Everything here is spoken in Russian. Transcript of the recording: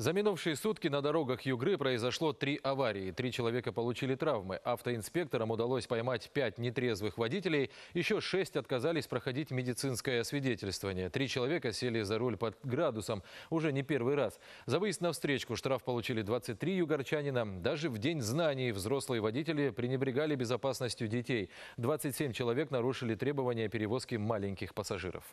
За минувшие сутки на дорогах Югры произошло три аварии. Три человека получили травмы. Автоинспекторам удалось поймать пять нетрезвых водителей. Еще шесть отказались проходить медицинское освидетельствование. Три человека сели за руль под градусом уже не первый раз. За выезд на встречку штраф получили 23 югорчанина. Даже в День знаний взрослые водители пренебрегали безопасностью детей. 27 человек нарушили требования перевозки маленьких пассажиров.